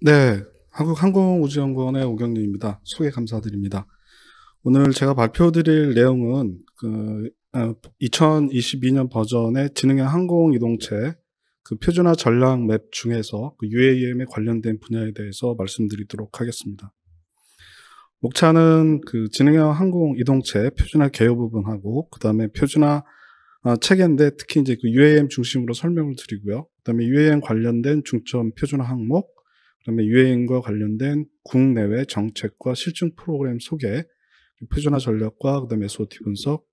네. 한국항공우주연구원의 오경림입니다. 소개 감사드립니다. 오늘 제가 발표드릴 내용은 그 2022년 어, 버전의 지능형 항공이동체 그 표준화 전략 맵 중에서 그 UAM에 관련된 분야에 대해서 말씀드리도록 하겠습니다. 목차는 그 지능형 항공 이동체 표준화 개요 부분하고 그 다음에 표준화 어, 체계인데 특히 이제 그 UAM 중심으로 설명을 드리고요. 그 다음에 UAM 관련된 중점 표준화 항목, 그다음에 유해인과 관련된 국내외 정책과 실증 프로그램 소개, 표준화 전략과 그다음에 SOT 분석,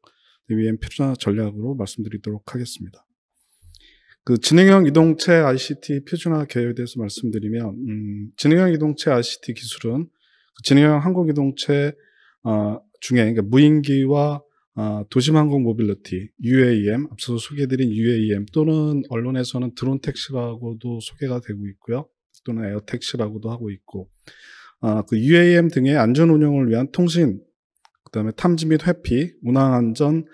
위엔 표준화 전략으로 말씀드리도록 하겠습니다. 그 진행형 이동체 ICT 표준화 계획에 대해서 말씀드리면 음, 진행형 이동체 ICT 기술은 그 진행형 항공 이동체 어, 중에 그러니까 무인기와 어, 아, 도심항공 모빌리티 UAM 앞서 소개드린 UAM 또는 언론에서는 드론 택시라고도 소개가 되고 있고요. 또는 에어택시라고도 하고 있고 아, 그 UAM 등의 안전 운영을 위한 통신, 그다음에 탐지 및 회피, 운항 안전,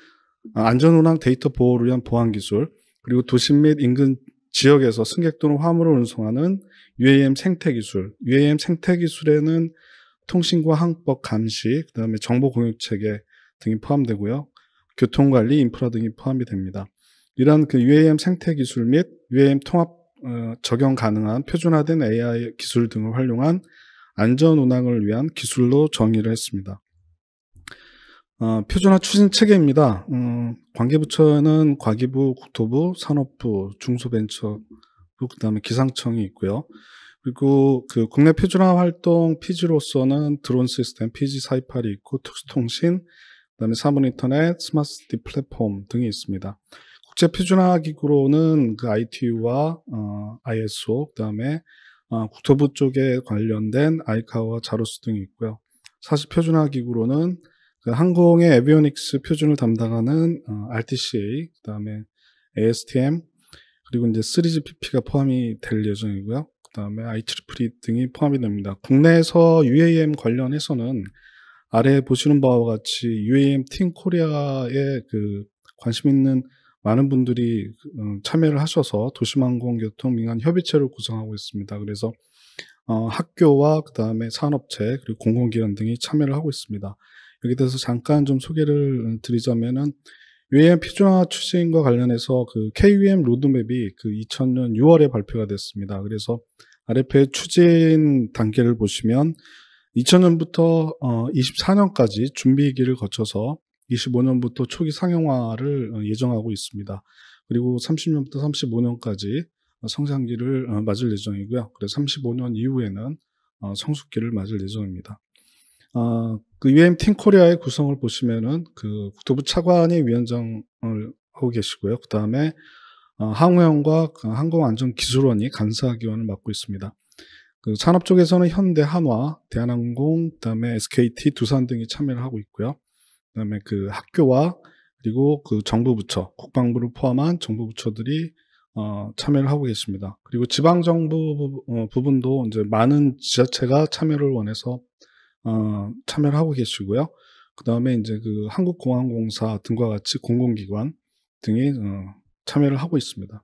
아, 안전 운항 데이터 보호를 위한 보안 기술, 그리고 도심 및 인근 지역에서 승객 또는 화물을 운송하는 UAM 생태 기술. UAM 생태 기술에는 통신과 항법 감시, 그다음에 정보 공유 체계 등이 포함되고요. 교통 관리 인프라 등이 포함이 됩니다. 이러한 그 UAM 생태 기술 및 UAM 통합 어, 적용 가능한 표준화된 AI 기술 등을 활용한 안전 운항을 위한 기술로 정의를 했습니다. 어, 표준화 추진 체계입니다. 음, 관계부처는 에 과기부, 국토부, 산업부, 중소벤처부, 그 다음에 기상청이 있고요. 그리고 그 국내 표준화 활동 PG로서는 드론 시스템 PG428이 있고 특수통신, 그 다음에 사물니터넷 스마트 플랫폼 등이 있습니다. 국제 표준화 기구로는 그 ITU와 어, ISO 그다음에 어, 국토부 쪽에 관련된 아이카와 자루스 등이 있고요. 사실 표준화 기구로는 그 항공의 에비오닉스 표준을 담당하는 어, RTCA 그다음에 ASTM 그리고 이제 3GPP가 포함이 될 예정이고요. 그다음에 IEEE 등이 포함이 됩니다. 국내에서 UAM 관련해서는 아래 보시는 바와 같이 UAM 팀 코리아에 그 관심 있는 많은 분들이 어, 참여를 하셔서 도심항공교통 민간 협의체를 구성하고 있습니다. 그래서 어, 학교와 그 다음에 산업체 그리고 공공기관 등이 참여를 하고 있습니다. 여기 대해서 잠깐 좀 소개를 드리자면은 UAM 표준화 추진과 관련해서 그 KUM 로드맵이 그 2000년 6월에 발표가 됐습니다. 그래서 RF의 추진 단계를 보시면 2000년부터 어, 24년까지 준비기를 거쳐서 25년부터 초기 상용화를 어, 예정하고 있습니다. 그리고 30년부터 35년까지 어, 성장기를 어, 맞을 예정이고요. 그래서 35년 이후에는 성숙기를 맞을 예정입니다. 아, 그 UM 팀 코리아의 구성을 보시면은 그 국토부 차관이 위원장을 하고 계시고요. 그 다음에 항우연과 항공안전기술원이 간사기관을 맡고 있습니다. 그 산업 쪽에서는 현대, 한화, 대한항공, 그다음에 SKT, 두산 등이 참여를 하고 있고요. 그다음에 그 학교와 그리고 그 정부 부처, 국방부를 포함한 정부 부처들이 어, 참여를 하고 계십니다. 그리고 지방 정부 어, 부분도 이제 많은 지자체가 참여를 원해서 어, 참여를 하고 계시고요. 그 다음에 이제 그 한국공항공사 등과 같이 공공기관 등이 어, 참여를 하고 있습니다.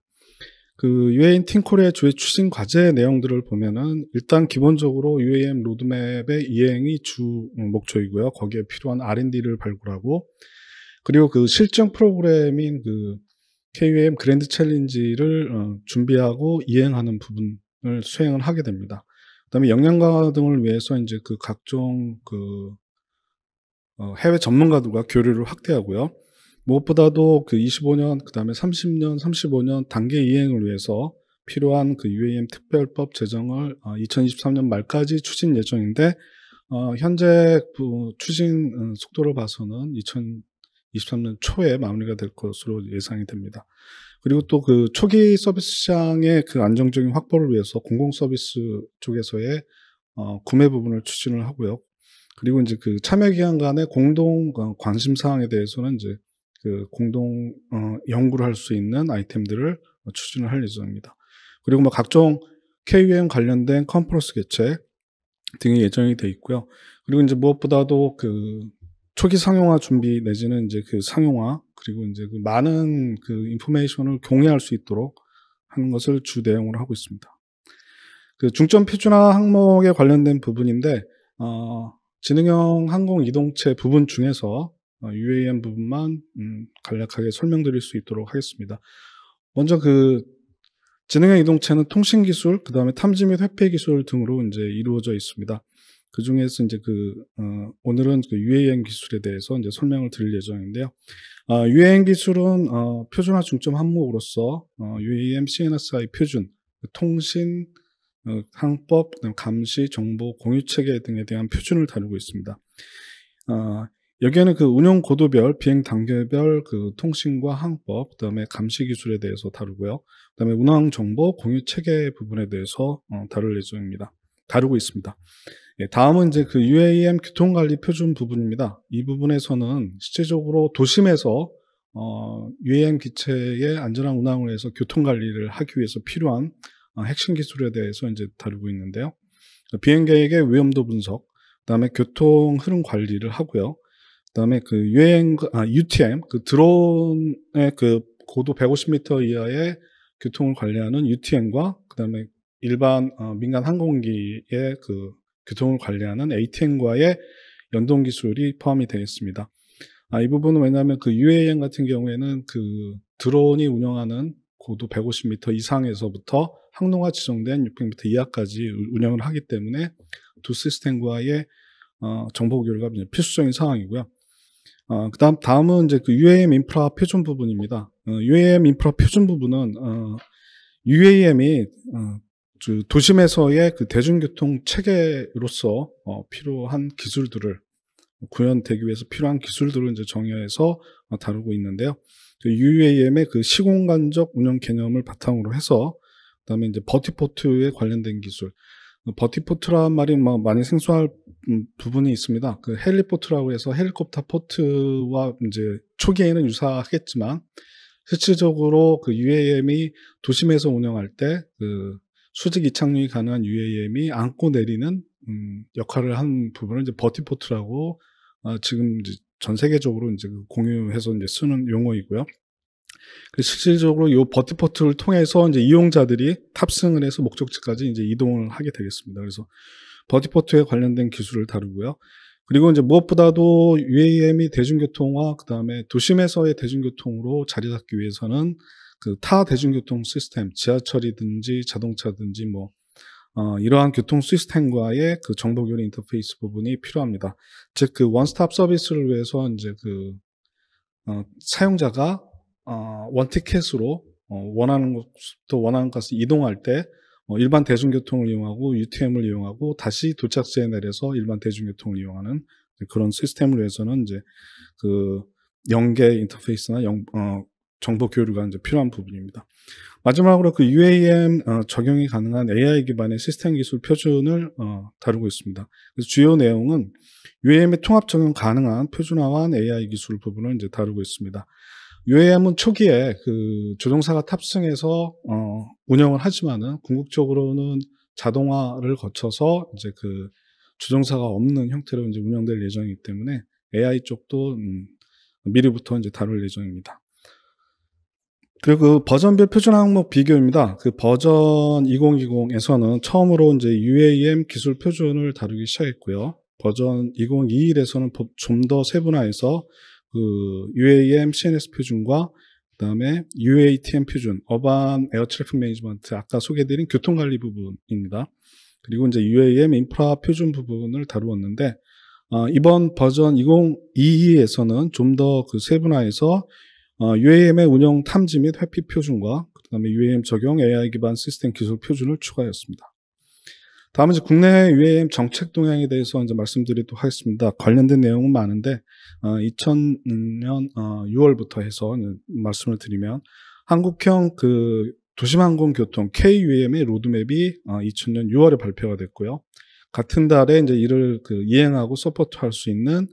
그 유해인 팅코리의 주요 추진 과제 내용들을 보면은 일단 기본적으로 UAM 로드맵의 이행이 주 음, 목표이고요. 거기에 필요한 R&D를 발굴하고 그리고 그실증 프로그램인 그 KUM 그랜드 챌린지를 어, 준비하고 이행하는 부분을 수행을 하게 됩니다. 그다음에 역량 강화 등을 위해서 이제 그 각종 그 어, 해외 전문가들과 교류를 확대하고요. 무엇보다도 그 25년, 그 다음에 30년, 35년 단계 이행을 위해서 필요한 그 UAM 특별법 제정을 2023년 어, 말까지 추진 예정인데, 어, 현재 그 추진 어, 속도를 봐서는 2023년 초에 마무리가 될 것으로 예상이 됩니다. 그리고 또 그 초기 서비스 시장의 그 안정적인 확보를 위해서 공공 서비스 쪽에서의 어, 구매 부분을 추진을 하고요. 그리고 이제 그 참여 기관 간의 공동 어, 관심 사항에 대해서는 이제 그 공동 어, 연구를 할 수 있는 아이템들을 추진을 할 예정입니다. 그리고 뭐 각종 KUM 관련된 컨퍼런스 개최 등이 예정이 돼 있고요. 그리고 이제 무엇보다도 그 초기 상용화 준비 내지는 이제 그 상용화 그리고 이제 그 많은 그 인포메이션을 공유할 수 있도록 하는 것을 주 내용으로 하고 있습니다. 그 중점 표준화 항목에 관련된 부분인데 어, 지능형 항공 이동체 부분 중에서 UAM 어, 부분만 음, 간략하게 설명드릴 수 있도록 하겠습니다. 먼저 그 진행형 이동체는 통신 기술, 그 다음에 탐지 및 회피 기술 등으로 이제 이루어져 있습니다. 그 중에서 이제 그 어, 오늘은 그 UAM 기술에 대해서 이제 설명을 드릴 예정인데요. 어, 아, UAM 기술은 어, 표준화 중점 항목으로서 어, UAM CNSI 표준 그 통신 어, 항법, 감시, 정보, 공유 체계 등에 대한 표준을 다루고 있습니다. 어, 여기에는 그 운영 고도별, 비행 단계별 그 통신과 항법, 그 다음에 감시 기술에 대해서 다루고요. 그 다음에 운항 정보 공유 체계 부분에 대해서 어, 다룰 예정입니다. 다루고 있습니다. 예, 다음은 이제 그 UAM 교통관리 표준 부분입니다. 이 부분에서는 실제적으로 도심에서 어, UAM 기체의 안전한 운항을 위해서 교통관리를 하기 위해서 필요한 어, 핵심 기술에 대해서 이제 다루고 있는데요. 비행 계획의 위험도 분석, 그 다음에 교통 흐름 관리를 하고요. 그다음에 그 유행 아 UTM 그 드론의 그 고도 150m 이하의 교통을 관리하는 UTM과 그다음에 일반 어, 민간 항공기의 그 교통을 관리하는 ATM과의 연동 기술이 포함이 되어 있습니다. 아, 이 부분은 왜냐하면 그 UAM 같은 경우에는 그 드론이 운영하는 고도 150m 이상에서부터 항로가 지정된 600m 이하까지 운영을 하기 때문에 두 시스템과의 어, 정보 교류가 필수적인 상황이고요. 어, 그 다음, 다음은 이제 그 UAM 인프라 표준 부분입니다. 어, UAM 인프라 표준 부분은, 어, UAM이, 어, 그 도심에서의 그 대중교통 체계로서, 어, 필요한 기술들을, 구현되기 위해서 필요한 기술들을 이제 정의해서 어, 다루고 있는데요. 그 UAM의 그 시공간적 운영 개념을 바탕으로 해서, 그 다음에 이제 버티포트에 관련된 기술, 버티포트라는 말이 막 뭐 많이 생소할 음, 부분이 있습니다. 그 헬리포트라고 해서 헬리콥터 포트와 이제 초기에는 유사하겠지만 실질적으로 그 UAM이 도심에서 운영할 때그 수직 이착륙이 가능한 UAM이 안고 내리는 음, 역할을 한 부분을 이제 버티포트라고 어, 지금 이제 전 세계적으로 이제 그 공유해서 이제 쓰는 용어이고요. 그 실질적으로 이 버티포트를 통해서 이제 이용자들이 탑승을 해서 목적지까지 이제 이동을 하게 되겠습니다. 그래서 버티포트에 관련된 기술을 다루고요. 그리고 이제 무엇보다도 UAM이 대중교통화 그다음에 도심에서의 대중교통으로 자리 잡기 위해서는 그 타 대중교통 시스템, 지하철이든지 자동차든지 뭐 어, 이러한 교통 시스템과의 그 정보교류 인터페이스 부분이 필요합니다. 즉 그 원스톱 서비스를 위해서 이제 그 어, 사용자가 어, 원티켓으로 어, 원하는 곳부터 원하는 곳을 이동할 때 어, 일반 대중교통을 이용하고 UTM을 이용하고 다시 도착지에 내려서 일반 대중교통을 이용하는 그런 시스템을위 해서는 이제 그 연계 인터페이스나 영, 어, 정보 교류가 이제 필요한 부분입니다. 마지막으로 그 UAM 어, 적용이 가능한 AI 기반의 시스템 기술 표준을 어, 다루고 있습니다. 주요 내용은 UAM의 통합 적용 가능한 표준화한 AI 기술 부분을 이제 다루고 있습니다. u a m 은 초기에 그 조종사가 탑승해서 어, 운영을 하지만은 궁극적으로는 자동화를 거쳐서 이제 그 조종사가 없는 형태로 이제 운영될 예정이기 때문에 AI 쪽도 음, 미리부터 이제 다룰 예정입니다. 그리고 그 버전별 표준 항목 비교입니다. 그 버전 2020에서는 처음으로 이제 UAM 기술 표준을 다루기 시작했고요. 버전 2021에서는 좀 더 세분화해서 그 UAM CNS 표준과 그다음에 UATM 표준, 어반 에어 트래픽 매니지먼트 아까 소개드린 교통 관리 부분입니다. 그리고 이제 UAM 인프라 표준 부분을 다루었는데 어, 이번 버전 2022에서는 좀 더 그 세분화해서 어, UAM의 운영 탐지 및 회피 표준과 그다음에 UAM 적용 AI 기반 시스템 기술 표준을 추가했습니다. 다음은 이제 국내 UAM 정책 동향에 대해서 이제 말씀드리도록 하겠습니다. 관련된 내용은 많은데 어, 2000년 어, 6월부터 해서 말씀을 드리면 한국형 그 도심항공교통 KUAM의 로드맵이 어, 2000년 6월에 발표가 됐고요. 같은 달에 이제 이를 그 이행하고 서포트할 수 있는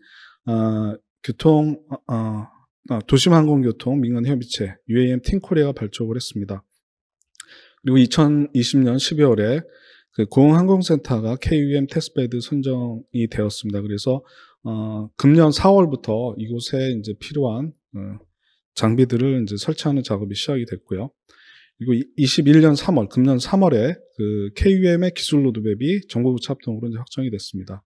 어, 교통 어, 어, 어 도심항공교통 민간협의체 UAM 팀코리아가 발족을 했습니다. 그리고 2020년 12월에 그 공항공센터가 KUM 테스트베드 선정이 되었습니다. 그래서 어, 금년 4월부터 이곳에 이제 필요한 어, 장비들을 이제 설치하는 작업이 시작이 됐고요. 그리고 21년 3월, 금년 3월에 그 KUM의 기술 로드맵이 정보차 합동으로 확정이 됐습니다.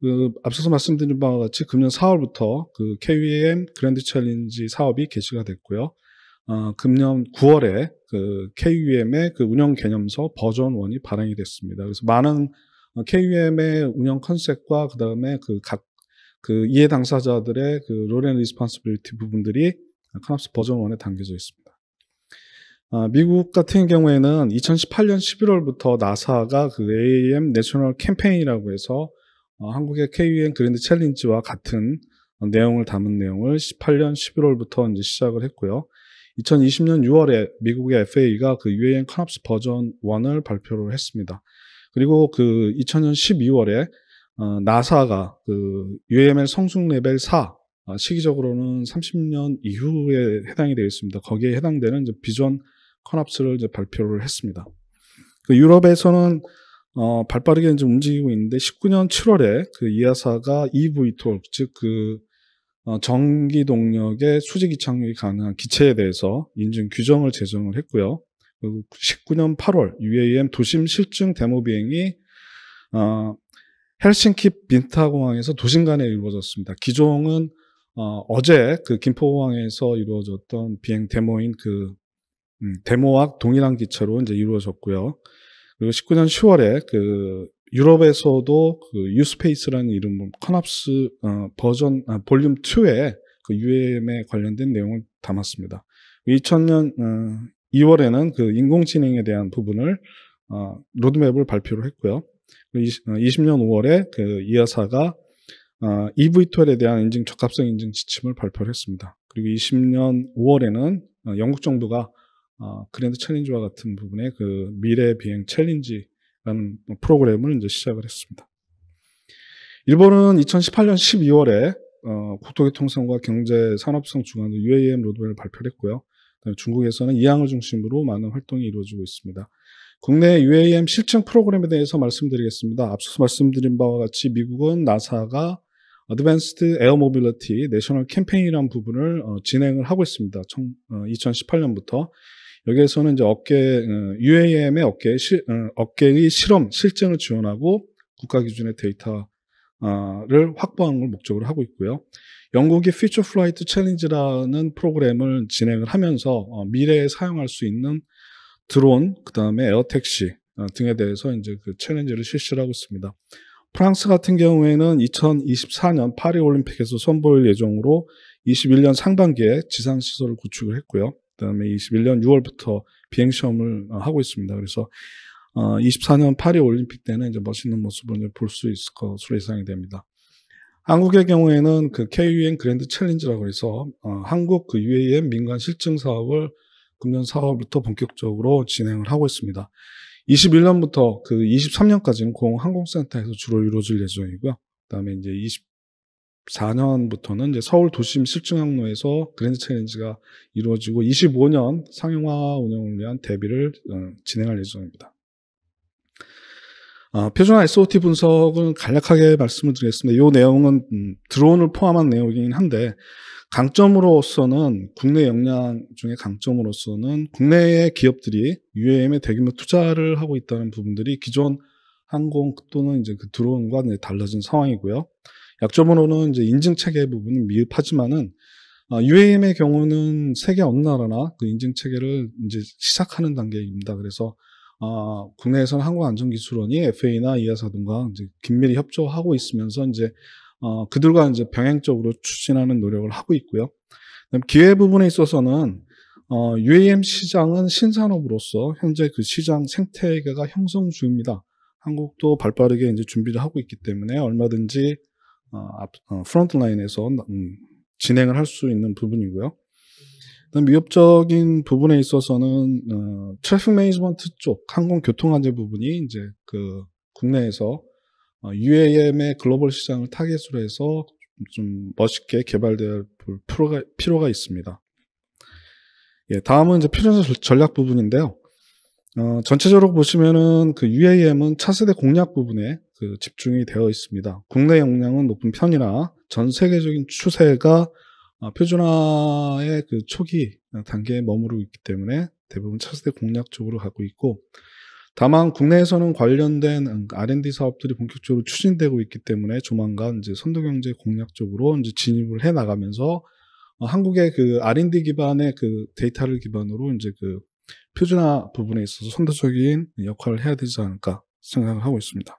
그 앞서서 말씀드린 바와 같이 금년 4월부터 그 KUM 그랜드 챌린지 사업이 개시가 됐고요. 어, 금년 9월에 그 KUM의 그 운영 개념서 버전 1이 발행이 됐습니다. 그래서 많은 KUM의 어, 운영 컨셉과 그다음에 그각그 그 이해 당사자들의 그 롤앤 리스폰스빌리티 부분들이 카납스 버전 1에 담겨져 있습니다. 아, 미국 같은 경우에는 2018년 11월부터 나사가 그 a m 내셔널 캠페인이라고 해서 어, 한국의 KUM 그랜드 챌린지와 같은 내용을 담은 내용을 18년 11월부터 이제 시작을 했고요. 2020년 6월에 미국의 FA가 그 UAN 칸납스 버전 1을 발표를 했습니다. 그리고 그 2000년 12월에 어, 나사가 그 UAML 성숙 레벨 4 어, 시기적으로는 30년 이후에 해당이 되어 있습니다. 거기에 해당되는 이제 비전 커업스를 이제 발표를 했습니다. 그 유럽에서는 어, 발빠르게 이제 움직이고 있는데 19년 7월에 그이하사가 EV2 즉그 전기 어, 동력의 수직이 착륙이 가능한 기체에 대해서 인증 규정을 제정을 했고요. 그리고 19년 8월 UAM 도심 실증 데모 비행이 어, 헬싱키 빈타공항에서 도심 간에 이루어졌습니다. 기종은 어, 제그 김포공항에서 이루어졌던 비행 데모인 그 음, 데모와 동일한 기체로 이제 이루어졌고요. 그리고 19년 10월에 그 유럽에서도 그 유스페이스라는 이름 으로 컨합스 어, 버전 아, 볼륨 2에 그 UM에 관련된 내용을 담았습니다. 2000년 그 어, 2월에는 그 인공지능에 대한 부분을 어, 로드맵을 발표를 했고요. 20, 년 5월에 그 이하사가 어, 그 어, e v t 에 대한 인증 적합성 인증 지침을 발표를 했습니다. 그리고 20년 5월에는 어, 영국 정부가 어, 그랜드 챌린지와 같은 부분에그 미래 비행 챌린지 라는 뭐 프로그램을 이제 시작을 했습니다. 일본은 2018년 12월에 어, 국토교통성과 경제산업성 중앙 UAM 로드맵을 발표를 했고요. 중국에서는 이항을 중심으로 많은 활동이 이루어지고 있습니다. 국내 UAM 실증 프로그램에 대해서 말씀드리겠습니다. 앞서서 말씀드린 바와 같이 미국은 나사가 Advanced Air Mobility National Campaign이라는 부분을 어, 진행을 하고 있습니다. 청, 어, 2018년부터 여기에서는 이제 어깨 UAM의 어, 어깨 시, 어, 어깨의 실험 실증을 지원하고 국가 기준의 데이터를 확보하는 걸 목적으로 하고 있고요. 영국이 Future Flight Challenge라는 프로그램을 진행을 하면서 어, 미래에 사용할 수 있는 드론, 그 다음에 에어택시 등에 대해서 이제 그 챌린지를 실시를 하고 있습니다. 프랑스 같은 경우에는 2024년 파리 올림픽에서 선보일 예정으로 21년 상반기에 지상 시설을 구축을 했고요. 그다음에 21년 6월부터 비행 시험을 어, 하고 있습니다. 그래서 24년 어, 파리 올림픽 때는 이제 멋있는 모습을 볼 수 있을 것으로 예상이 됩니다. 한국의 경우에는 그 KUN 그랜드 챌린지라고 해서 어, 한국 그 UAM 민간 실증 사업을 금년 4월부터 본격적으로 진행을 하고 있습니다. 21년부터 그 23년까지는 공항공센터에서 주로 이루어질 예정이고요. 그다음에 이제 20 24년부터는 이제 서울 도심 실증항로에서 그랜드 챌린지가 이루어지고 25년 상용화 운영을 위한 대비를 어, 진행할 예정입니다. 아, 표준화 SOT 분석은 간략하게 말씀을 드리겠습니다. 이 내용은 음, 드론을 포함한 내용이긴 한데 강점으로서는 국내 역량 중에 강점으로서는 국내의 기업들이 UAM에 대규모 투자를 하고 있다는 부분들이 기존 항공 또는 이제 그 드론과 달라진 상황이고요. 약점으로는 이제 인증 체계 부분은 미흡하지만은 UAM의 아, 경우는 세계 어느 나라나 그 인증 체계를 이제 시작하는 단계입니다. 그래서 어, 국내에서는 한국안전기술원이 FA나 이하사등과 이제 긴밀히 협조하고 있으면서 이제 어, 그들과 이제 병행적으로 추진하는 노력을 하고 있고요. 기회 부분에 있어서는 어, UAM 시장은 신산업으로서 현재 그 시장 생태계가 형성 중입니다. 한국도 발빠르게 이제 준비를 하고 있기 때문에 얼마든지 어, 프론트라인에서 어, 음, 진행을 할 수 있는 부분이고요. 그다음 위협적인 부분에 있어서는 어, 트래픽 매니지먼트 쪽 항공 교통 안전 부분이 이제 그 국내에서 어, UAM의 글로벌 시장을 타겟으로 해서 좀 멋있게 개발될 필요가, 필요가 있습니다. 예, 다음은 이제 필요한 전략 부분인데요. 어, 전체적으로 보시면은 그 UAM은 차세대 공략 부분에 그 집중이 되어 있습니다. 국내 역량은 높은 편이라 전 세계적인 추세가 아, 표준화의 그 초기 단계에 머무르고 있기 때문에 대부분 차세대 공략 쪽으로 가고 있고 다만 국내에서는 관련된 R&D 사업들이 본격적으로 추진되고 있기 때문에 조만간 이제 선도경제 공략 쪽으로 이제 진입을 해 나가면서 어, 한국의 그 R&D 기반의 그 데이터를 기반으로 이제 그 표준화 부분에 있어서 선도적인 역할을 해야 되지 않을까 생각을 하고 있습니다.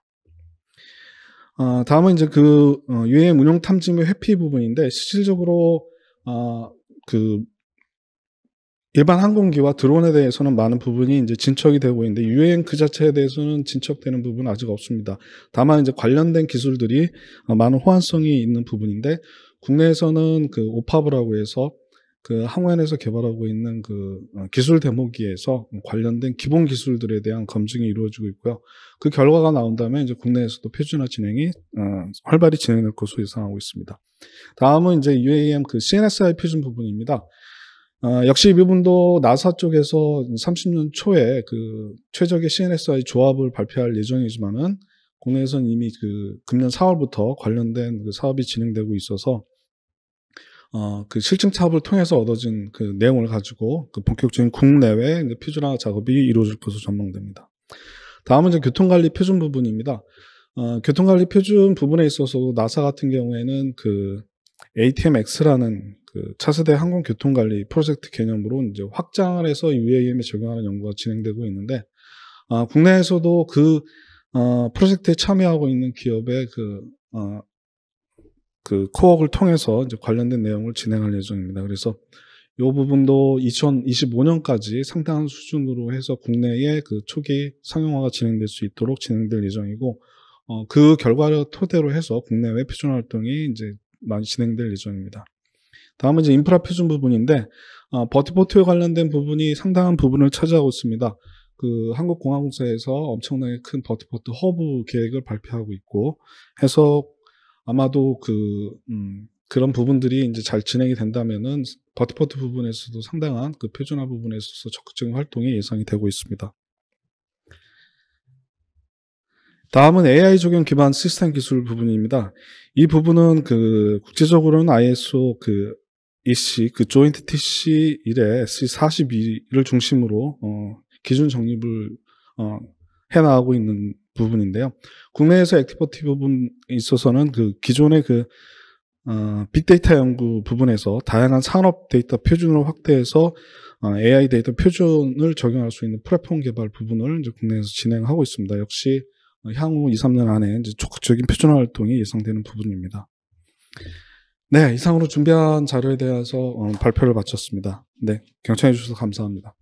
어, 다음은 이제 그유해 어, 운용 탐지물 회피 부분인데 실질적으로 어, 그 일반 항공기와 드론에 대해서는 많은 부분이 이제 진척이 되고 있는데 유엔 그 자체에 대해서는 진척되는 부분은 아직 없습니다. 다만 이제 관련된 기술들이 어, 많은 호환성이 있는 부분인데 국내에서는 그 오파브라고 해서 그 항우연에서 개발하고 있는 그 어, 기술 대목기에서 관련된 기본 기술들에 대한 검증이 이루어지고 있고요. 그 결과가 나온 다면 이제 국내에서도 표준화 진행이 어, 활발히 진행될 것으로 예상하고 있습니다. 다음은 이제 UAM 그 CNSI 표준 부분입니다. 어, 역시 이 부분도 나사 쪽에서 30년 초에 그 최적의 CNSI 조합을 발표할 예정이지만은 국내에서는 이미 그 금년 4월부터 관련된 그 사업이 진행되고 있어서 어, 그 실증 차업을 통해서 얻어진 그 내용을 가지고 그 본격적인 국내외 표준화 작업이 이루어질 것으로 전망됩니다. 다음은 이제 교통관리 표준 부분입니다. 어, 교통관리 표준 부분에 있어서 도 나사 같은 경우에는 그 ATMX라는 그 차세대 항공교통관리 프로젝트 개념으로 이제 확장을 해서 UAM에 적용하는 연구가 진행되고 있는데 어, 국내에서도 그 어, 프로젝트에 참여하고 있는 기업의 그 어, 그 코업을 통해서 이제 관련된 내용을 진행할 예정입니다. 그래서 이 부분도 2025년까지 상당한 수준으로 해서 국내에 그 초기 상용화가 진행될 수 있도록 진행될 예정이고 어, 그 결과를 토대로 해서 국내외 표준 활동이 이제 많이 진행될 예정입니다. 다음은 이제 인프라 표준 부분인데 어, 버티포트에 관련된 부분이 상당한 부분을 차지하고 있습니다. 그 한국공항공사에서 엄청나게 큰 버티포트 허브 계획을 발표하고 있고 해서 아마도 그 음, 그런 부분들이 이제 잘 진행이 된다면은 버티포트 부분에서도 상당한 그 표준화 부분에 있어서 적극적인 활동이 예상이 되고 있습니다. 다음은 AI 적용 기반 시스템 기술 부분입니다. 이 부분은 그 국제적으로는 ISO 그 EC 그 조인트 TC 1에 C42를 중심으로 어, 기준 정립을 어, 해나가고 있는 부분인데요. 국내에서 액티버티 부분 있어서는 그 기존의 그 어, 빅데이터 연구 부분에서 다양한 산업 데이터 표준으로 확대해서 어, AI 데이터 표준을 적용할 수 있는 플랫폼 개발 부분을 이제 국내에서 진행하고 있습니다. 역시 향후 2, 3년 안에 이제 적극적인 표준화 활동이 예상되는 부분입니다. 네, 이상으로 준비한 자료에 대해서 어, 발표를 마쳤습니다. 네, 경청해 주셔서 감사합니다.